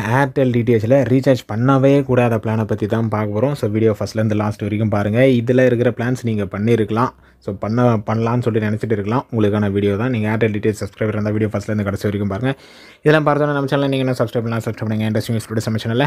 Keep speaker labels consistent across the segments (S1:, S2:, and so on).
S1: Airtel டிடிஎச்சில் recharge பண்ணவே கூடாத பிளானை பற்றி தான் பார்க்க போகிறோம் ஸோ வீடியோ ஃபஸ்ட்லேருந்து லாஸ்ட் வரைக்கும் பாருங்கள் இதில் இருக்கிற பிளான்ஸ் நீங்கள் பண்ணியிருக்கலாம் ஸோ பண்ண பண்ணலான்னு சொல்லி நினச்சிட்டு இருக்கலாம் உங்களுக்கான வீடியோ தான் நீங்கள் ஏர்டெல் டிடிஎச் சப்ஸ்கிரைபர் இருந்தால் வீடியோ ஃபஸ்ட்லேருந்து கடைசி வரைக்கும் பாருங்கள் இதெல்லாம் பார்த்தோன்னா நம்ம சேனல் நீங்கள் என்ன சப்ஸ்கிரைப் பண்ணலாம் சப்ஸ்கிரைப் பண்ணுங்கள் இன்ட்ரெஸ்டிங் ஸ்டூடியோ சமைச்சனில்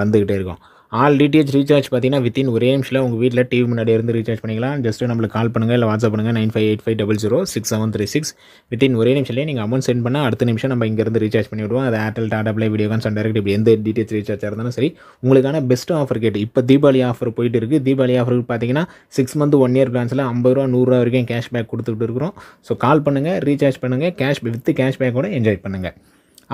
S1: வந்துக்கிட்டே இருக்கும் ஆல் டிடிஹெச் ரீசார்ஜ் பார்த்தீங்கன்னா வித்தின் ஒரே நிமிஷத்தில் உங்கள் வீட்டில் டிவி முன்னாடி இருந்து ரீசார்ஜ் பண்ணிக்கலாம் ஜஸ்ட்டு நம்மளுக்கு கால் பண்ணுங்கள் இல்லை வாட்ஸ்அப் பண்ணுங்கள் nine five eight five double zero six seven three six within ஒரே நிமிஷத்துலேயே நீங்கள் அமௌண்ட் சென்ட் பண்ணால் அடுத்த நிமிஷம் நம்ம இங்கேருந்து ரீசார்ஜ் பண்ணிவிடுவோம் அது Airtel Tata Play Videocon Sun Direct இப்படி எந்த டிடிஹெச் ரீசார்ஜாக இருந்தாலும் சரி உங்களுக்கான பெஸ்ட் ஆஃபர் கேட்டு இப்போ தீபாவளி ஆஃபர் போயிட்டு இருக்குது தீபாவளி ஆஃபர் பார்த்தீங்கன்னா சிக்ஸ் மந்த் ஒன் இயர் பிளான்ஸில் ஐம்பது ரூபா நூறுரூவா வரைக்கும் கேஷ் பேக் கொடுத்துட்டு இருக்கிறோம் ஸோ கால் பண்ணுங்கள் ரீசார்ஜ் பண்ணுங்கள் கேஷ் வித் கேஷ் பேக்கோட என்ஜாய் பண்ணுங்கள்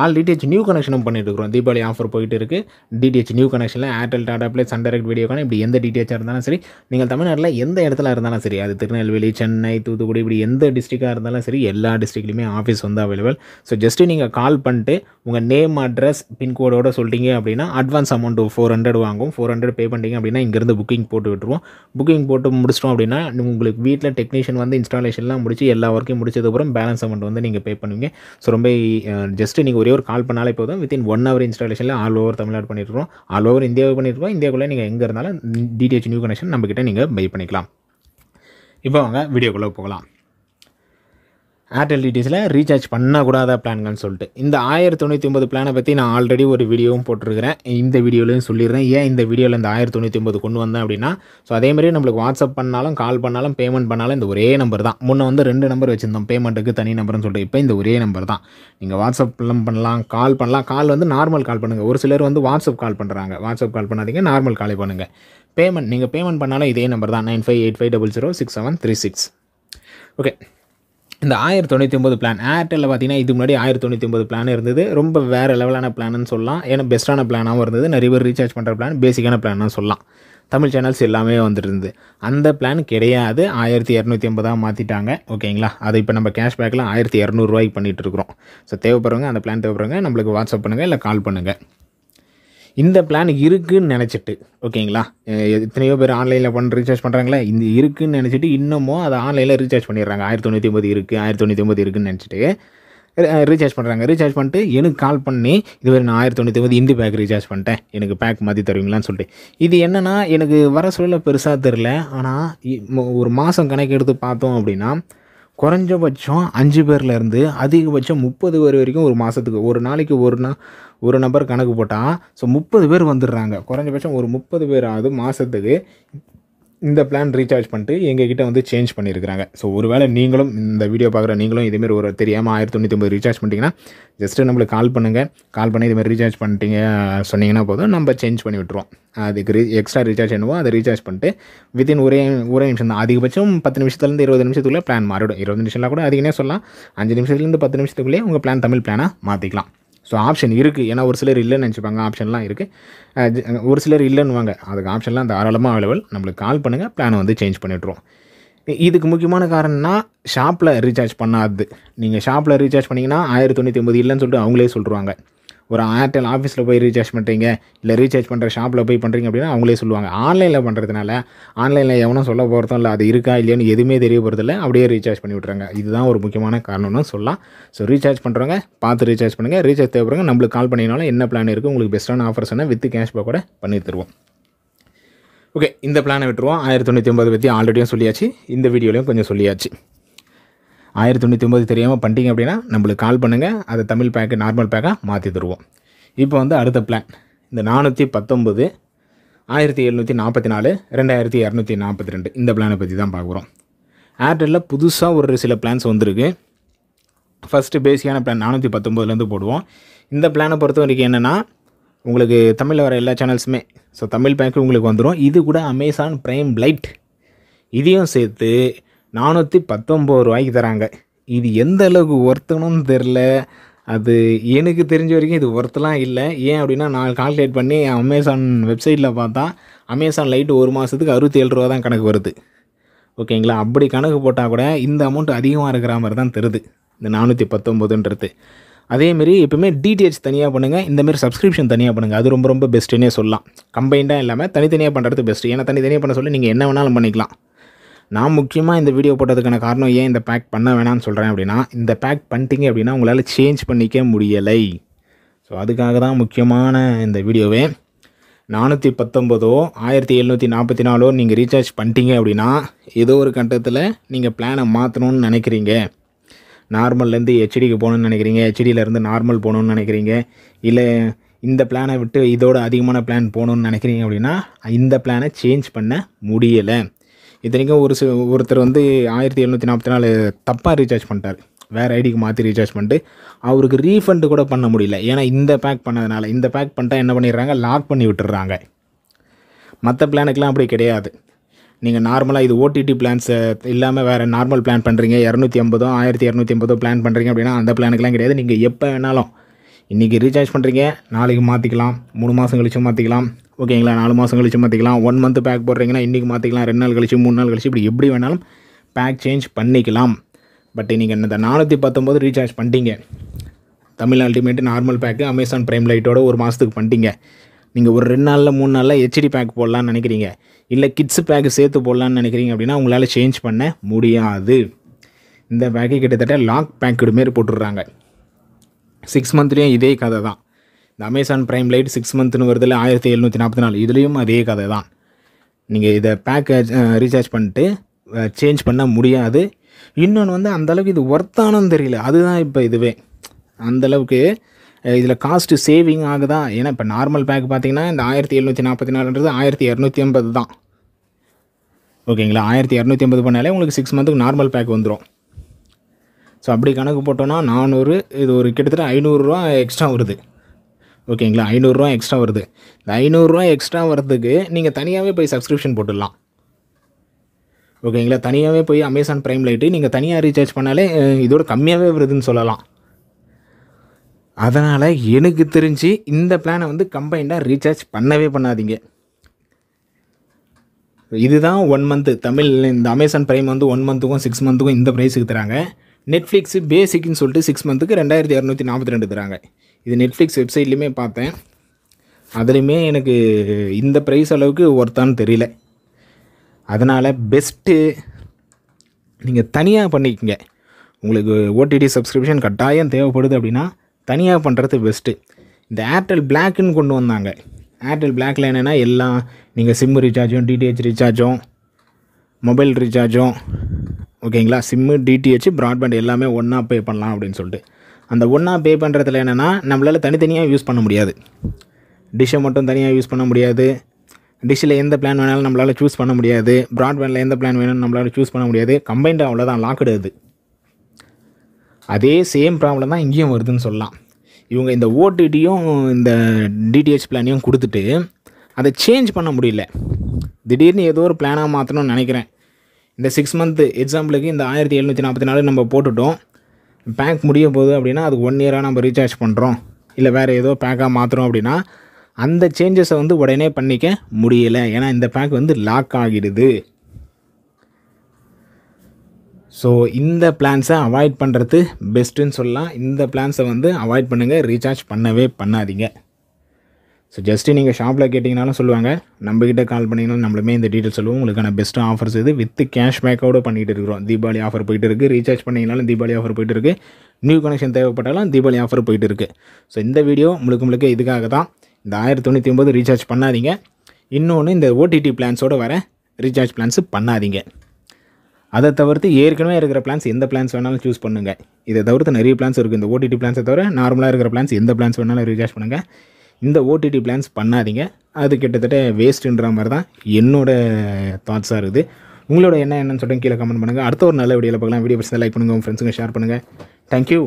S1: ஆல் டிடிஹெச் நியூ கனெக்ஷனும் பண்ணிட்டு இருக்கிறோம் தீபாவளி ஆஃபர் போயிட்டு இருக்குது டிடிஹெச் நியூ கனெக்ஷனில் Airtel Tata Play Sun Direct வீடியோக்கான இப்படி எந்த டிடிஹெச்சாக இருந்தாலும் சரி நீங்கள் தமிழ்நாட்டில் எந்த இடத்துல இருந்தாலும் சரி அது திருநெல்வேலி சென்னை தூத்துக்குடி இப்படி எந்த டிஸ்ட்ரிக்டாக இருந்தாலும் சரி எல்லா டிஸ்ட்ரிக்ட்லையுமே ஆஃபீஸ் வந்து அவைலபிள் ஸோ ஜஸ்ட்டு நீங்கள் கால் பண்ணிட்டு உங்கள் நேம் அட்ரஸ் பின்கோடோடு சொல்லிட்டீங்க அப்படின்னா அட்வான்ஸ் அமௌண்ட் ஃபோர் ஹண்ட்ரட் வாங்கும் ஃபோர் ஹண்ட்ரட் பே பண்ணிட்டீங்க அப்படின்னா இங்கேருந்து புக்கிங் போட்டு விட்டுருவோம் புக்கிங் போட்டு முடிச்சிட்டோம் அப்படின்னா உங்களுக்கு வீட்டில் டெக்னீஷியன் வந்து இன்ஸ்டாலேஷன்லாம் முடிச்சு எல்லா ஒர்க்கையும் முடிச்சதுக்கப்புறம் பேலன்ஸ் அமௌண்ட் வந்து நீங்கள் பே பண்ணுவீங்க ஸோ ரொம்ப ஜஸ்ட்டு நீங்கள் நீங்கள் ஒரே ஒரு கால் பண்ணாலே போதும் வித்தின் ஒன் ஹவர் இன்ஸ்டாலேஷனில் ஆல் ஓவர் தமிழ்நாடு பண்ணிட்டுருக்கோம் ஆல் ஓவர் இந்தியாவை பண்ணிட்டுருக்கோம் இந்தியாவுக்குள்ளே நீங்கள் எங்கே இருந்தாலும் டிடிஹெச் நியூ கனெக்ஷன் நம்மக்கிட்ட நீங்கள் பை பண்ணிக்கலாம் இப்போ வாங்க வீடியோக்குள்ளே போகலாம் ஏர்டெல் டிடிஎஸில் ரீசார்ஜ் பண்ணக்கூடாத பிளான்கள்னு சொல்லிட்டு இந்த ஆயிரத்தி தொண்ணூற்றி ஒம்பது பிளானை பற்றி நான் ஆல்ரெடி ஒரு வீடியோவும் போட்டிருக்கிறேன் இந்த வீடியோலையும் சொல்லிடுறேன் ஏன் இந்த வீடியோவில் இந்த ஆயிரத்தி தொண்ணூற்றி ஒம்பது கொண்டு வந்தேன் அப்படின்னா ஸோ அதேமாதிரி நம்மளுக்கு வாட்ஸ்அப் பண்ணாலும் கால் பண்ணாலும் பேமெண்ட் பண்ணாலும் இந்த ஒரே நம்பர் தான் முன்னே வந்து ரெண்டு நம்பர் வச்சுருந்தோம் பேமெண்ட்டுக்கு தனி நம்பர்னு சொல்லிட்டு இப்போ இந்த ஒரே நம்பர் தான் நீங்கள் வாட்ஸ்அப்லாம் பண்ணலாம் கால் பண்ணலாம் கால் வந்து நார்மல் கால் பண்ணுங்கள் ஒரு சிலர் வந்து வாட்ஸ்அப் கால் பண்ணுறாங்க வாட்ஸ்அப் கால் பண்ணாதீங்க நார்மல் காலே பண்ணுங்கள் பேமெண்ட் நீங்கள் பேமெண்ட் பண்ணாலும் இதே நம்பர் தான் nine five eight five double zero six seven three six okay இந்த ஆயிரத்தி தொண்ணூற்றி ஒம்பது பிளான் ஏர்டெல்லில் பார்த்தீங்கன்னா இது முன்னாடி ஆயிரத்தி தொண்ணூற்றி ஒம்பது பிளான் இருந்தது ரொம்ப வேறு லெவலான பிளான்னு சொல்லலாம் ஏன்னா பெஸ்ட்டான பிளானாகவும் இருந்தது நிறைய பேர் ரீசார்ஜ் பண்ணுற பிளான் பேசிக்கான பிளான் சொல்லலாம் தமிழ் சேனல்ஸ் எல்லாமே வந்துருந்தது அந்த பிளான் கிடையாது ஆயிரத்தி இரநூத்தி ஐம்பதாக மாற்றிட்டாங்க ஓகேங்களா அது இப்போ நம்ம கேஷ்பேக்கில் ஆயிரத்தி இரநூறுவாய்க்கு பண்ணிகிட்ருக்குறோம் ஸோ தேவைப்படுறவங்க அந்த பிளான் தேவைப்படுறவங்க நம்மளுக்கு வாட்ஸ்அப் பண்ணுங்கள் இல்லை கால் பண்ணுங்கள் இந்த பிளான் இருக்குதுன்னு நினச்சிட்டு ஓகேங்களா எத்தனையோ பேர் ஆன்லைனில் பண்ண ரீசார்ஜ் பண்ணுறாங்களே இந்த இருக்குதுன்னு நினச்சிட்டு இன்னமும் அதை ஆன்லைனில் ரீசார்ஜ் பண்ணிடுறாங்க ஆயிரத்தி தொண்ணூற்றி ஒம்பது இருக்குது ஆயிரத்தி தொண்ணூற்றி ஒம்பது இருக்குதுன்னு நினச்சிட்டு ரீசார்ஜ் பண்ணுறாங்க ரீசார்ஜ் பண்ணிட்டு எனக்கு கால் பண்ணி இதுவரை நான் ஆயிரத்தி தொண்ணூற்றி ஒம்பது இந்தி பேக் ரீசார்ஜ் பண்ணிட்டேன் எனக்கு பேக் மாற்றி தருவீங்களான்னு சொல்லிட்டு இது என்னென்னா எனக்கு வர சொல்ல பெருசாக தெரில ஆனால் ஒரு மாதம் கணக்கு எடுத்து பார்த்தோம் அப்படின்னா குறைஞ்சபட்சம் அஞ்சு பேர்லேருந்து அதிகபட்சம் முப்பது பேர் வரைக்கும் ஒரு மாதத்துக்கு ஒரு நாளைக்கு ஒரு நாள் ஒரு நம்பர் கணக்கு போட்டால் ஸோ முப்பது பேர் வந்துடுறாங்க குறைஞ்சபட்சம் ஒரு முப்பது பேர் ஆகுது மாதத்துக்கு இந்த பிளான் ரீசார்ஜ் பண்ணிட்டு எங்கள் கிட்டே வந்து சேஞ்ச் பண்ணியிருக்கிறாங்க ஸோ ஒருவேளை நீங்களும் இந்த வீடியோ பார்க்குற நீங்களும் இதேமாரி ஒரு தெரியாமல் ஆயிரத்தி தொண்ணூற்றி ஒம்பது ரீசார்ஜ் பண்ணிட்டீங்கன்னா ஜஸ்ட்டு நம்மளுக்கு கால் பண்ணுங்கள் கால் பண்ணி இதுமாதிரி ரீசார்ஜ் பண்ணிட்டீங்க சொன்னீங்கன்னா போதும் நம்ம சேஞ்ச் பண்ணி விட்டுருவோம் அதுக்கு ரீ எக்ஸ்ட்ரா ரீசார்ஜ் பண்ணுவோம் அதை ரீசார்ஜ் பண்ணிட்டு வித்தின் ஒரே ஒரே நிமிஷம் தான் அதிகபட்சம் பத்து நிமிஷத்துலேருந்து இருபது நிமிஷத்துக்குள்ளே பிளான் மாறிவிடும் இருபது நிமிஷம்லாம் கூட அதிகமே சொல்லலாம் அஞ்சு நிமிஷத்துலேருந்து பத்து நிமிஷத்துக்குள்ளேயே உங்கள் பிளான் தமிழ் பிளானாக மாற்றிக்கலாம் ஸோ ஆப்ஷன் இருக்குது ஏன்னா ஒரு சிலர் இல்லைன்னு நினச்சிப்பாங்க ஆப்ஷன்லாம் இருக்குது ஒரு சிலர் இல்லைன்னுவாங்க அதுக்கு ஆப்ஷன்லாம் தாராளமாக அவைலபிள் நம்மளுக்கு கால் பண்ணுங்கள் பிளானை வந்து சேஞ்ச் பண்ணிவிட்ருவோம் இதுக்கு முக்கியமான காரணம்னா ஷாப்பில் ரீசார்ஜ் பண்ணாது நீங்கள் ஷாப்பில் ரீசார்ஜ் பண்ணிங்கன்னா ஆயிரத்தி தொண்ணூற்றி ஒம்பது இல்லைன்னு சொல்லிட்டு அவங்களே சொல்லுவாங்க ஒரு ஏர்டெல் ஆஃபீஸில் போய் ரீசார்ஜ் பண்ணுறீங்க இல்லை ரீசார்ஜ் பண்ணுற ஷாப்பில் போய் பண்ணுறீங்க அப்படின்னா அவங்களே சொல்லுவாங்க ஆன்லைனில் பண்ணுறதுனால ஆன்லைனில் எவனும் சொல்ல போகிறதும் இல்லை அது இருக்கா இல்லையான்னு எதுவுமே தெரிய போகிறதில்ல அப்படியே ரீசார்ஜ் பண்ணி விட்றாங்க இதுதான் ஒரு முக்கியமான காரணம்னு சொல்லலாம் ஸோ ரீசார்ஜ் பண்ணுறவங்க பார்த்து ரீசார்ஜ் பண்ணுங்கள் ரீசார்ஜ் தேவைப்படுங்க நம்மளுக்கு கால் பண்ணினாலும் என்ன பிளான் இருக்குது உங்களுக்கு பெஸ்ட்டான ஆஃபர்ஸ் என்ன கேஷ் கேஷ்பேக் கூட பண்ணி தருவோம் ஓகே இந்த பிளானை விட்டுருவோம் ஆயிரத்தி தொண்ணூற்றி ஒன்பது பற்றி ஆல்ரெடியும் சொல்லியாச்சு இந்த வீடியோலையும் கொஞ்சம் சொல்லியாச்சு ஆயிரத்தி தொண்ணூற்றி ஒம்பது தெரியாமல் பண்ணிட்டீங்க அப்படின்னா நம்மளுக்கு கால் பண்ணுங்கள் அதை தமிழ் பேக்கு நார்மல் பேக்காக மாற்றி தருவோம் இப்போ வந்து அடுத்த பிளான் இந்த நானூற்றி பத்தொம்பது ஆயிரத்தி எழுநூற்றி நாற்பத்தி நாலு ரெண்டாயிரத்தி இரநூத்தி நாற்பத்தி ரெண்டு இந்த பிளானை பற்றி தான் பார்க்குறோம் ஏர்டெல்லில் புதுசாக ஒரு சில பிளான்ஸ் வந்திருக்கு ஃபஸ்ட்டு பேசிக்கான பிளான் நானூற்றி பத்தொம்போதுலேருந்து போடுவோம் இந்த பிளானை பொறுத்த வரைக்கும் என்னென்னா உங்களுக்கு தமிழில் வர எல்லா சேனல்ஸுமே ஸோ தமிழ் பேக்கு உங்களுக்கு வந்துடும் இது கூட அமேசான் ப்ரைம் லைட் இதையும் சேர்த்து நானூற்றி பத்தொம்பது ரூபாய்க்கு தராங்க இது எந்த அளவுக்கு ஒர்த்துனும் தெரில அது எனக்கு தெரிஞ்ச வரைக்கும் இது ஒர்த்தெலாம் இல்லை ஏன் அப்படின்னா நான் கால்குலேட் பண்ணி அமேசான் வெப்சைட்டில் பார்த்தா அமேசான் லைட்டு ஒரு மாதத்துக்கு அறுபத்தி ஏழு ரூபா தான் கணக்கு வருது ஓகேங்களா அப்படி கணக்கு போட்டால் கூட இந்த அமௌண்ட் அதிகமாக இருக்கிற மாதிரி தான் தருது இந்த நானூற்றி பத்தொம்போதுன்றது அதேமாரி எப்பவுமே டிடிஹெச் தனியாக பண்ணுங்கள் இந்தமாரி சப்ஸ்கிரிப்ஷன் தனியாக பண்ணுங்கள் அது ரொம்ப ரொம்ப பெஸ்ட்டுன்னே சொல்லலாம் கம்பைண்டாக இல்லாமல் தனித்தனியாக பண்ணுறது பெஸ்ட்டு ஏன்னா தனித்தனியாக பண்ண சொல்லி நீங்கள் என்ன வேணாலும் பண்ணிக்கலாம் நான் முக்கியமாக இந்த வீடியோ போட்டதுக்கான காரணம் ஏன் இந்த பேக் பண்ண வேணாம்னு சொல்கிறேன் அப்படின்னா இந்த பேக் பண்ணிட்டீங்க அப்படின்னா உங்களால் சேஞ்ச் பண்ணிக்க முடியலை ஸோ அதுக்காக தான் முக்கியமான இந்த வீடியோவே நானூற்றி பத்தொம்போதோ ஆயிரத்தி எழுநூற்றி நாற்பத்தி நாலோ நீங்கள் ரீசார்ஜ் பண்ணிட்டீங்க அப்படின்னா ஏதோ ஒரு கட்டத்தில் நீங்கள் பிளானை மாற்றணும்னு நினைக்கிறீங்க நார்மல்லேருந்து ஹெச்டிக்கு போகணுன்னு நினைக்கிறீங்க ஹெச்டியிலேருந்து நார்மல் போகணுன்னு நினைக்கிறீங்க இல்லை இந்த பிளானை விட்டு இதோட அதிகமான பிளான் போகணுன்னு நினைக்கிறீங்க அப்படின்னா இந்த பிளானை சேஞ்ச் பண்ண முடியலை இத்தனைக்கும் ஒரு சில ஒருத்தர் வந்து ஆயிரத்தி எழுநூற்றி நாற்பத்தி நாலு தப்பாக ரீசார்ஜ் பண்ணிட்டார் வேறு ஐடிக்கு மாற்றி ரீசார்ஜ் பண்ணிட்டு அவருக்கு ரீஃபண்டு கூட பண்ண முடியல ஏன்னா இந்த பேக் பண்ணதுனால இந்த பேக் பண்ணிட்டா என்ன பண்ணிடுறாங்க லாக் பண்ணி விட்டுறாங்க மற்ற பிளானுக்கெலாம் அப்படி கிடையாது நீங்கள் நார்மலாக இது ஓடிடி பிளான்ஸை இல்லாமல் வேறு நார்மல் பிளான் பண்ணுறீங்க இரநூத்தி ஐம்பதோ ஆயிரத்தி இரநூத்தி ஐம்பதோ பிளான் பண்ணுறீங்க அப்படின்னா அந்த பிளானுக்கெலாம் கிடையாது நீங்கள் எப்போ வேணாலும் இன்றைக்கி ரீசார்ஜ் பண்ணுறீங்க நாளைக்கு மாற்றிக்கலாம் மூணு மாதம் கழிச்சும் மாற்றிக்கலாம் ஓகேங்களா நாலு மாதம் கழிச்சு மாற்றிக்கலாம் ஒன் மந்த் பேக் போடுறீங்கன்னா இன்றைக்கி மாற்றிக்கலாம் ரெண்டு நாள் கழிச்சு மூணு நாள் கழிச்சு இப்படி எப்படி வேணாலும் பேக் சேஞ்ச் பண்ணிக்கலாம் பட் நீங்கள் இந்த நானூற்றி பத்தொம்போது ரீசார்ஜ் பண்ணிட்டீங்க Tamil ultimate normal pack Amazon Prime லைட்டோட ஒரு மாதத்துக்கு பண்ணிட்டீங்க நீங்கள் ஒரு ரெண்டு நாளில் மூணு நாளில் ஹெச்டி பேக் போடலான்னு நினைக்கிறீங்க இல்லை கிட்ஸ் பேக்கு சேர்த்து போடலான்னு நினைக்கிறீங்க அப்படின்னா உங்களால் சேஞ்ச் பண்ண முடியாது இந்த பேக்கு கிட்டத்தட்ட லாக் பேக்கு மாரி போட்டுடுறாங்க சிக்ஸ் மந்த்லேயும் இதே கதை தான் இந்த அமேசான் ப்ரைம் லைட் சிக்ஸ் மந்த்னு வருதில் ஆயிரத்தி எழுநூற்றி நாற்பத்தி நாலு இதுலேயும் அதே கதை தான் நீங்கள் இதை பேக்கேஜ் ரீசார்ஜ் பண்ணிட்டு சேஞ்ச் பண்ண முடியாது இன்னொன்று வந்து அந்தளவுக்கு இது ஒர்த்தானு தெரியல அதுதான் இப்போ இதுவே அந்தளவுக்கு இதில் காஸ்ட்டு சேவிங் ஆகுதா ஏன்னா இப்போ நார்மல் பேக் பார்த்தீங்கன்னா இந்த ஆயிரத்தி எழுநூற்றி நாற்பத்தி நாலுன்றது ஆயிரத்தி இரநூத்தி ஐம்பது தான் ஓகேங்களா ஆயிரத்தி இரநூத்தி ஐம்பது பண்ணாலே உங்களுக்கு சிக்ஸ் மந்த்துக்கு நார்மல் பேக் வந்துடும் ஸோ அப்படி கணக்கு போட்டோன்னா நானூறு இது ஒரு கிட்டத்தட்ட ஐநூறுரூவா எக்ஸ்ட்ரா வருது ஓகேங்களா ஐநூறுரூவா எக்ஸ்ட்ரா வருது இந்த ஐநூறுரூவா எக்ஸ்ட்ரா வர்றதுக்கு நீங்கள் தனியாகவே போய் சப்ஸ்கிரிப்ஷன் போட்டுடலாம் ஓகேங்களா தனியாகவே போய் அமேசான் ப்ரைம் லைட்டு நீங்கள் தனியாக ரீசார்ஜ் பண்ணாலே இதோட கம்மியாகவே வருதுன்னு சொல்லலாம் அதனால் எனக்கு தெரிஞ்சு இந்த பிளானை வந்து கம்பைண்டாக ரீசார்ஜ் பண்ணவே பண்ணாதீங்க இதுதான் ஒன் மந்த்து தமிழ் இந்த அமேசான் ப்ரைம் வந்து ஒன் மந்த்துக்கும் சிக்ஸ் மந்த்துக்கும் இந்த ப்ரைஸுக்கு தராங்க நெட்ஃப்ளிக்ஸு பேசிக்னு சொல்லிட்டு சிக்ஸ் மந்த்துக்கு ரெண்டாயிரத்தி இரநூத்தி நாற்பத்தி ரெண்டு தராங்க இது நெட்ஃப்ளிக்ஸ் வெப்சைட்லேயுமே பார்த்தேன் அதுலேயுமே எனக்கு இந்த ப்ரைஸ் அளவுக்கு ஒர்த்தான்னு தெரியல அதனால் பெஸ்ட்டு நீங்கள் தனியாக பண்ணிக்கங்க உங்களுக்கு ஓடிடி சப்ஸ்கிரிப்ஷன் கட்டாயம் தேவைப்படுது அப்படின்னா தனியாக பண்ணுறது பெஸ்ட்டு இந்த ஏர்டெல் பிளாக்குன்னு கொண்டு வந்தாங்க ஏர்டெல் பிளாக்கில் என்னென்னா எல்லாம் நீங்கள் சிம்மு ரீசார்ஜும் டிடிஹெச் ரீசார்ஜும் மொபைல் ரீசார்ஜும் ஓகேங்களா சிம்மு டிடிஹெச் ப்ராட்பேண்ட் எல்லாமே ஒன்றா பே பண்ணலாம் அப்படின்னு சொல்லிட்டு அந்த ஒன்றா பே பண்ணுறதுல என்னென்னா நம்மளால் தனித்தனியாக யூஸ் பண்ண முடியாது டிஷ்ஷை மட்டும் தனியாக யூஸ் பண்ண முடியாது டிஷ்ஷில் எந்த பிளான் வேணாலும் நம்மளால் சூஸ் பண்ண முடியாது ப்ராட்பேண்டில் எந்த பிளான் வேணாலும் நம்மளால் சூஸ் பண்ண முடியாது கம்பைன்டு அவ்வளோதான் லாக்டு அது அதே சேம் ப்ராப்ளம் தான் இங்கேயும் வருதுன்னு சொல்லலாம் இவங்க இந்த ஓடிடியும் இந்த டிடிஹெச் பிளானையும் கொடுத்துட்டு அதை சேஞ்ச் பண்ண முடியல திடீர்னு ஏதோ ஒரு பிளானாக மாற்றணும்னு நினைக்கிறேன் இந்த சிக்ஸ் மந்த்து எக்ஸாம்பிளுக்கு இந்த ஆயிரத்தி எழுநூற்றி நாற்பத்தி நாலு நம்ம போட்டுவிட்டோம் பேங்க் முடிய போகுது அப்படின்னா அது ஒன் இயராக நம்ம ரீசார்ஜ் பண்ணுறோம் இல்லை வேறு ஏதோ பேக்காக மாற்றுறோம் அப்படின்னா அந்த சேஞ்சஸை வந்து உடனே பண்ணிக்க முடியலை ஏன்னா இந்த பேக் வந்து லாக் ஆகிடுது ஸோ இந்த பிளான்ஸை அவாய்ட் பண்ணுறது பெஸ்ட்டுன்னு சொல்லலாம் இந்த பிளான்ஸை வந்து அவாய்ட் பண்ணுங்கள் ரீசார்ஜ் பண்ணவே பண்ணாதீங்க ஸோ ஜஸ்ட்டு நீங்கள் ஷாப்பில் கேட்டிங்கனாலும் சொல்லுவாங்க நம்மக்கிட்ட கால் பண்ணிங்கனாலும் நம்மளுமே இந்த டீட்டெயில் சொல்லுவோம் உங்களுக்கான பெஸ்ட்டு ஆஃபர்ஸ் இது வித் கேஷ்பேக்கோடு பண்ணிகிட்டு இருக்கிறோம் தீபாவளி ஆஃபர் போயிட்டு இருக்குது ரீசார்ஜ் பண்ணிங்கனாலும் தீபாவளி ஆஃபர் போயிட்டு இருக்குது நியூ கனெக்ஷன் தேவைப்பட்டாலும் தீபாவளி ஆஃபர் போயிட்டு இருக்குது ஸோ இந்த வீடியோ முழுக்க முழுக்க இதுக்காக தான் இந்த ஆயிரத்தி தொண்ணூற்றி ஒம்பது ரீசார்ஜ் பண்ணாதீங்க இன்னொன்று இந்த ஓடிடி பிளான்ஸோடு வர ரீசார்ஜ் பிளான்ஸு பண்ணாதீங்க அதை தவிர்த்து ஏற்கனவே இருக்கிற பிளான்ஸ் எந்த பிளான்ஸ் வேணாலும் சூஸ் பண்ணுங்கள் இதை தவிர்த்து நிறைய பிளான்ஸ் இருக்குது இந்த ஓடிடி பிளான்ஸை தவிர நார்மலாக இருக்கிற பிளான்ஸ் எந்த பிளான்ஸ் வேணாலும் ரீசார்ஜ் பண்ணுங்கள் இந்த ஓடிடி பிளான்ஸ் பண்ணாதீங்க அது கிட்டத்தட்ட வேஸ்ட்டுன்ற மாதிரி தான் என்னோடய தாட்ஸாக இருக்குது உங்களோட என்ன என்னன்னு சொல்லிட்டு கீழே கமெண்ட் பண்ணுங்கள் அடுத்த ஒரு நல்ல வீடியோவில் பார்க்கலாம் வீடியோ பிடிச்சதை லைக் பண்ணுங்கள் உங்கள் ஃப்ரெண்ட்ஸுங்க ஷேர் பண்ணுங்கள் தேங்க்யூ